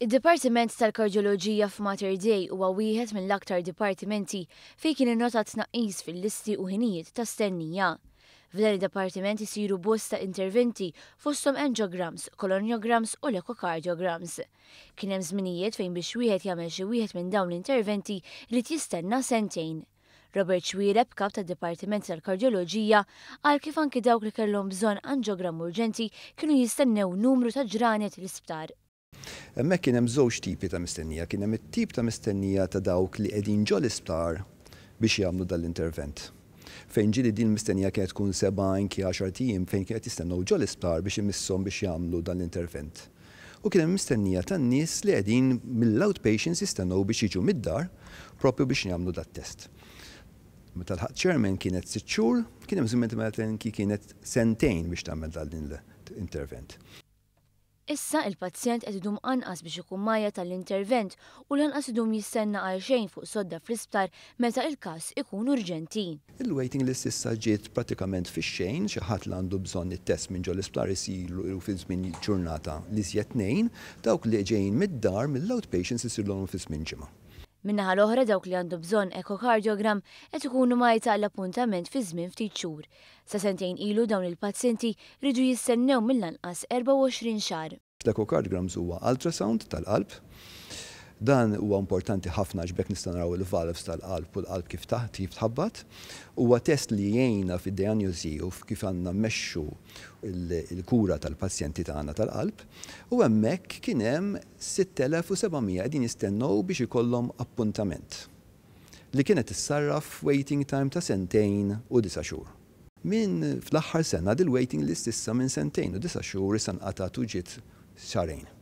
Id-Dipartiment tal-Kardioloġija f'Mater Day huwa wieħed mill-aktar dipartimenti fejn kien innota tnaqqis fil-listi u ħinijiet ta' stennija. F'dan id-dipartiment isiru bosta interventi fosthom angiograms, koloniograms u lekokardiograms. Kien hemm żminijiet fejn biex wieħed jagħmel xi wieħed minn dawn l-interventi li tistenna sentejn. Robert Xwireb, kap ta' Dipartiment tal-Kardioloġija, għal kif anki dawk li kellhom bżonn angiogram urġenti kienu jistennew numru ta' ġranet l-isptar Hemmhekk kien hemm żewġ tipi ta' mistennija, kien hemm it-tip ta' mistennija ta' dawk li qegħdin ġol isptar biex jagħmlu dal-intervent fejn ġili din mistennija kienet tkun seba' ki 10 tim fejn kienet jistennew ġol isptar biex imissom biex jagħmlu dan l-intervent. U kien hemm mistennija tan-nies li qegħdin mill-outpatients jistennew biex jiġu mid-dar propju biex jagħmlu dat-test. Meta l-ħadd chairman kienet sitt xhur, kien hemm żmien kienet sentejn biex tagħmel dan l-intervent. Issa il-pazjent qed idum anqas biex ikun majja tal-intervent u lanqas idum jistenna għal xejn fuq sodda fl-isptar meta il-każ ikun urġenti. Il-waiting list issa ġiet pratikament fix xejn xi ħadd li għandu bżonn it-test minn ġol isptar isilu fi żmien ġurnata li żjed dawk li ġejjin mid-dar mill-outpatients isirhom fi żmien ġimgħa. Minnaħal l-oħra dawk li għandu bżonn ekokardiogram qed ikunu ma l-appuntament fi żmien ftit xhur. Sa sentejn ilu dawn il-pazjenti ridu jistennew mill-anqas 24 xahar. L-ekokardiogram huwa ultrasound tal-qalb Dan huwa importanti ħafna ġbek nista' naraw il-valves tal-qalb u l-qalb kif taħt kif tħabbat. Huwa test li jgħinna fid-dijanjosi u kif għandna mmexxu il-kura tal-pazjenti tagħna tal-qalb. U hemmhekk kien hemm 6700 qegħdin jistennew biex ikollhom appuntament li kienet issarraf waiting time ta' sentejn u disa xhur. Min fl-aħħar sena dil-waiting list issa minn sentejn u disa xhur issa nqata tuġiet xarejn.